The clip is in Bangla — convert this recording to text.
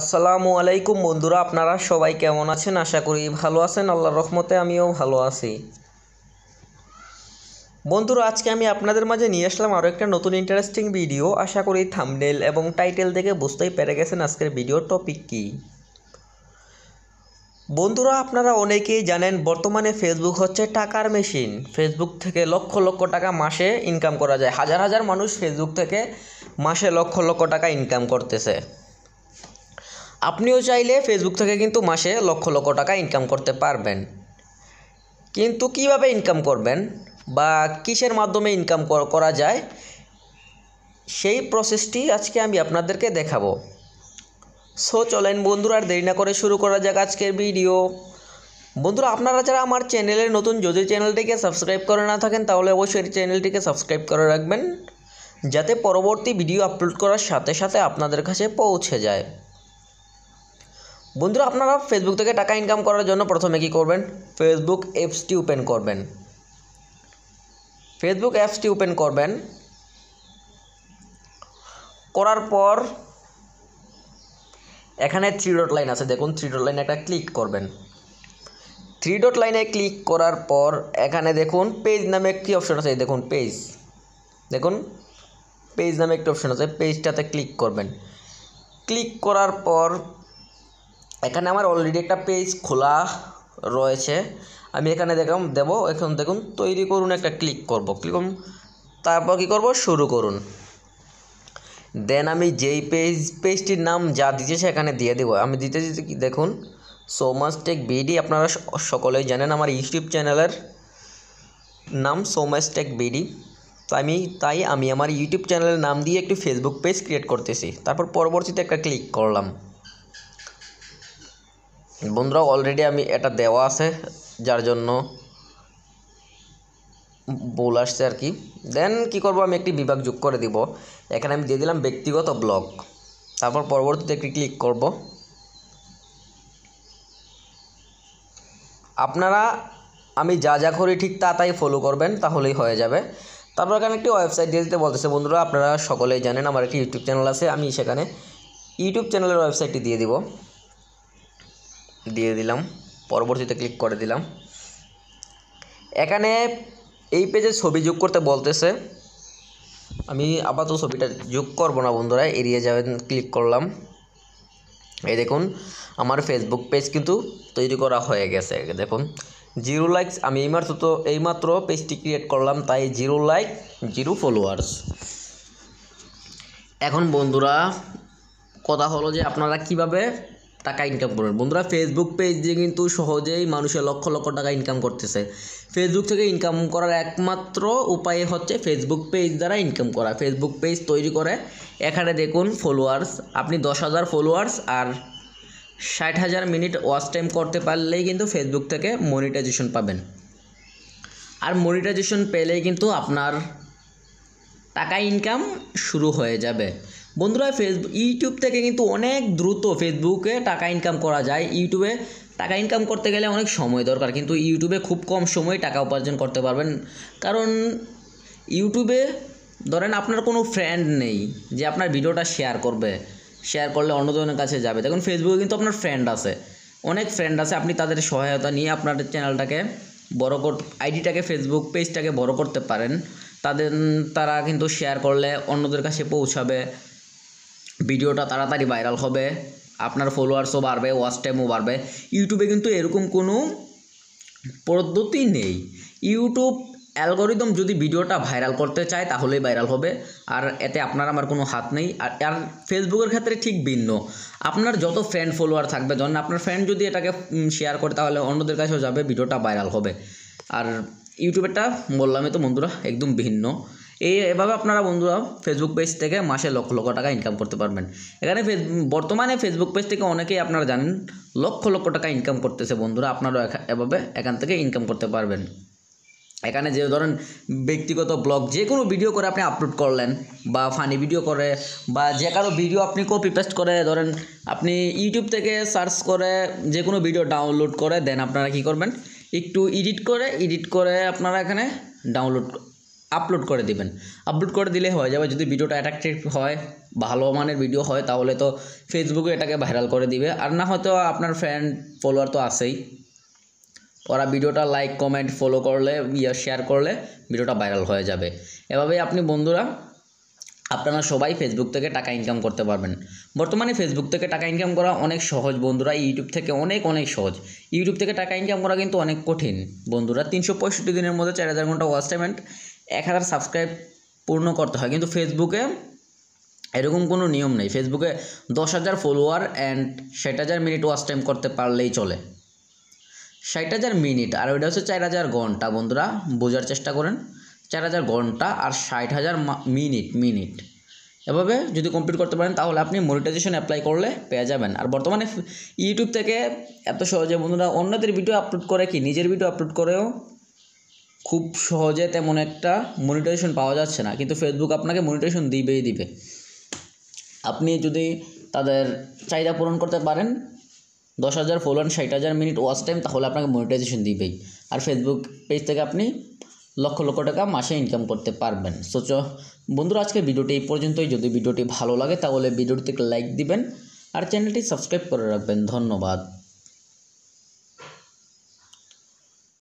আসসালামু আলাইকুম বন্ধুরা আপনারা সবাই কেমন আছেন আশা করি ভালো আছেন আল্লাহ রহমতে আমিও ভালো আছি বন্ধুরা আজকে আমি আপনাদের মাঝে নিয়ে আসলাম আরও একটা নতুন ইন্টারেস্টিং ভিডিও আশা করি থামনেল এবং টাইটেল দেখে বুঝতেই পেরে গেছেন আজকের ভিডিওর টপিক কী বন্ধুরা আপনারা অনেকেই জানেন বর্তমানে ফেসবুক হচ্ছে টাকার মেশিন ফেসবুক থেকে লক্ষ লক্ষ টাকা মাসে ইনকাম করা যায় হাজার হাজার মানুষ ফেসবুক থেকে মাসে লক্ষ লক্ষ টাকা ইনকাম করতেছে আপনিও চাইলে ফেসবুক থেকে কিন্তু মাসে লক্ষ লক্ষ টাকা ইনকাম করতে পারবেন কিন্তু কিভাবে ইনকাম করবেন বা কিসের মাধ্যমে ইনকাম করা যায় সেই প্রসেসটি আজকে আমি আপনাদেরকে দেখাবো সো চলেন বন্ধুরা আর দেরি না করে শুরু করা যাক আজকের ভিডিও বন্ধুরা আপনারা যারা আমার চ্যানেলে নতুন যদি চ্যানেলটিকে সাবস্ক্রাইব করে না থাকেন তাহলে অবশ্যই চ্যানেলটিকে সাবস্ক্রাইব করে রাখবেন যাতে পরবর্তী ভিডিও আপলোড করার সাথে সাথে আপনাদের কাছে পৌঁছে যায় বন্ধুরা আপনারা ফেসবুক থেকে টাকা ইনকাম করার জন্য প্রথমে কী করবেন ফেসবুক অ্যাপসটি ওপেন করবেন ফেসবুক অ্যাপসটি ওপেন করবেন করার পর এখানে থ্রি ডট লাইন আছে দেখুন থ্রি ডট লাইনে একটা ক্লিক করবেন থ্রি ডট লাইনে ক্লিক করার পর এখানে দেখুন পেজ নামে একটি অপশন আছে দেখুন পেজ দেখুন পেজ নামে একটি অপশন আছে পেজটাতে ক্লিক করবেন ক্লিক করার পর এখানে আমার অলরেডি একটা পেজ খোলা রয়েছে আমি এখানে দেখলাম দেবো এখন দেখুন তৈরি করুন একটা ক্লিক করব ক্লিক করুন তারপর কী করব শুরু করুন দেন আমি যেই পেজ পেজটির নাম যা দিতে সেখানে দিয়ে দেবো আমি দিতে দিতে দেখুন সো টেক বিডি আপনারা সকলেই জানেন আমার ইউটিউব চ্যানেলের নাম সো টেক বিডি তাই আমি তাই আমি আমার ইউটিউব চ্যানেলের নাম দিয়ে একটি ফেসবুক পেজ ক্রিয়েট করতেছি তারপর পরবর্তীতে একটা ক্লিক করলাম বন্ধুরাও অলরেডি আমি এটা দেওয়া আছে যার জন্য বল আসছে আর কি দেন কি করব আমি একটি বিভাগ যোগ করে দিব এখানে আমি দিয়ে দিলাম ব্যক্তিগত ব্লগ তারপর পরবর্তীতে একটি ক্লিক করব আপনারা আমি যা যা করি ঠিক তা তাই ফলো করবেন তাহলেই হয়ে যাবে তারপর এখানে একটি ওয়েবসাইট দিয়ে দিতে বলতেছে বন্ধুরা আপনারা সকলেই জানেন আমার একটি ইউটিউব চ্যানেল আছে আমি সেখানে ইউটিউব চ্যানেলের ওয়েবসাইটটি দিয়ে দিব দিয়ে দিলাম পরবর্তীতে ক্লিক করে দিলাম এখানে এই পেজে ছবি যোগ করতে বলতেছে আমি আপাতত ছবিটা যোগ করবো না বন্ধুরা এড়িয়ে যাবেন ক্লিক করলাম এই দেখুন আমার ফেসবুক পেজ কিন্তু তৈরি করা হয়ে গেছে দেখুন জিরো লাইকস আমি এইমাত্র তো এইমাত্র পেজটি ক্রিয়েট করলাম তাই জিরো লাইক জিরো ফলোয়ার্স এখন বন্ধুরা কথা হলো যে আপনারা কিভাবে টাকা ইনকাম করবেন বন্ধুরা ফেসবুক পেজ দিয়ে কিন্তু সহজেই মানুষের লক্ষ লক্ষ টাকা ইনকাম করতেছে ফেসবুক থেকে ইনকাম করার একমাত্র উপায় হচ্ছে ফেসবুক পেজ দ্বারা ইনকাম করা ফেসবুক পেজ তৈরি করে এখানে দেখুন ফলোয়ার্স আপনি দশ হাজার ফলোয়ার্স আর ষাট হাজার মিনিট ওয়াচ টাইম করতে পারলেই কিন্তু ফেসবুক থেকে মনিটাইজেশন পাবেন আর মনিটাইজেশন পেলেই কিন্তু আপনার টাকা ইনকাম শুরু হয়ে যাবে বন্ধুরা ফেসবুক ইউটিউব থেকে কিন্তু অনেক দ্রুত ফেসবুকে টাকা ইনকাম করা যায় ইউটিউবে টাকা ইনকাম করতে গেলে অনেক সময় দরকার কিন্তু ইউটিউবে খুব কম সময়ে টাকা উপার্জন করতে পারবেন কারণ ইউটিউবে ধরেন আপনার কোনো ফ্রেন্ড নেই যে আপনার ভিডিওটা শেয়ার করবে শেয়ার করলে অন্যজনের কাছে যাবে দেখুন ফেসবুকে কিন্তু আপনার ফ্রেন্ড আছে অনেক ফ্রেন্ড আছে আপনি তাদের সহায়তা নিয়ে আপনার চ্যানেলটাকে বড় কর আইডিটাকে ফেসবুক পেজটাকে বড় করতে পারেন তাদের তারা কিন্তু শেয়ার করলে অন্যদের কাছে পৌঁছাবে ভিডিওটা তাড়াতাড়ি ভাইরাল হবে আপনার ফলোয়ার্সও বাড়বে ওয়াচ টাইমও বাড়বে ইউটিউবে কিন্তু এরকম কোনো পদ্ধতি নেই ইউটিউব অ্যালগোরিদম যদি ভিডিওটা ভাইরাল করতে চায় তাহলেই ভাইরাল হবে আর এতে আপনার আমার কোনো হাত নেই আর আর ফেসবুকের ক্ষেত্রে ঠিক ভিন্ন আপনার যত ফ্রেন্ড ফলোয়ার থাকবে ধরেন আপনার ফ্রেন্ড যদি এটাকে শেয়ার করে তাহলে অন্যদের কাছেও যাবে ভিডিওটা ভাইরাল হবে আর ইউটিউবেরটা বললামই তো বন্ধুরা একদম ভিন্ন এই এভাবে আপনারা বন্ধুরা ফেসবুক পেজ থেকে মাসে লক্ষ লক্ষ টাকা ইনকাম করতে পারবেন এখানে বর্তমানে ফেসবুক পেজ থেকে অনেকেই আপনারা জানেন লক্ষ লক্ষ টাকা ইনকাম করতেছে বন্ধুরা আপনারাও এভাবে এখান থেকে ইনকাম করতে পারবেন এখানে যে ধরেন ব্যক্তিগত ব্লগ যে কোনো ভিডিও করে আপনি আপলোড করলেন বা ফানি ভিডিও করে বা যে কারো ভিডিও আপনি কপি পেস্ট করে ধরেন আপনি ইউটিউব থেকে সার্চ করে যে কোনো ভিডিও ডাউনলোড করে দেন আপনারা কি করবেন একটু এডিট করে এডিট করে আপনারা এখানে ডাউনলোড আপলোড করে দেবেন আপলোড করে দিলে হয়ে যাবে যদি ভিডিওটা অ্যাট্রাক্টিভ হয় ভালো মানের ভিডিও হয় তাহলে তো ফেসবুকে এটাকে ভাইরাল করে দিবে আর না হয়তো আপনার ফ্রেন্ড ফলোয়ার তো আসেই ওরা ভিডিওটা লাইক কমেন্ট ফলো করলে ইয়ে শেয়ার করলে ভিডিওটা ভাইরাল হয়ে যাবে এভাবেই আপনি বন্ধুরা আপনারা সবাই ফেসবুক থেকে টাকা ইনকাম করতে পারবেন বর্তমানে ফেসবুক থেকে টাকা ইনকাম করা অনেক সহজ বন্ধুরা ইউটিউব থেকে অনেক অনেক সহজ ইউটিউব থেকে টাকা ইনকাম করা কিন্তু অনেক কঠিন বন্ধুরা তিনশো পঁয়ষট্টি দিনের মধ্যে চার হাজার ঘন্টা ওয়াস্টেমেন্ট এক হাজার সাবস্ক্রাইব পূর্ণ করতে হয় কিন্তু ফেসবুকে এরকম কোনো নিয়ম নেই ফেসবুকে দশ হাজার ফলোয়ার অ্যান্ড ষাট হাজার মিনিট ওয়াচ টাইম করতে পারলেই চলে ষাট হাজার মিনিট আর ওইটা হচ্ছে চার হাজার ঘন্টা বন্ধুরা বোঝার চেষ্টা করেন চার হাজার ঘন্টা আর ষাট হাজার মিনিট মিনিট এভাবে যদি কমপ্লিট করতে পারেন তাহলে আপনি মনিটাইজেশন অ্যাপ্লাই করলে পেয়ে যাবেন আর বর্তমানে ইউটিউব থেকে এত সহজে বন্ধুরা অন্যদের ভিডিও আপলোড করে কি নিজের ভিডিও আপলোড করেও খুব সহজে তেমন একটা মনিটাইজেশন পাওয়া যাচ্ছে না কিন্তু ফেসবুক আপনাকে মনিটাইজেশন দিবেই দিবে আপনি যদি তাদের চাহিদা পূরণ করতে পারেন দশ হাজার ফলোয়ার ষাট হাজার মিনিট ওয়াচ টাইম তাহলে আপনাকে মনিটাইজেশন দিবেই আর ফেসবুক পেজ থেকে আপনি লক্ষ লক্ষ টাকা মাসে ইনকাম করতে পারবেন সো বন্ধুরা আজকে ভিডিওটি এই পর্যন্তই যদি ভিডিওটি ভালো লাগে তাহলে ভিডিওটিতে লাইক দিবেন আর চ্যানেলটি সাবস্ক্রাইব করে রাখবেন ধন্যবাদ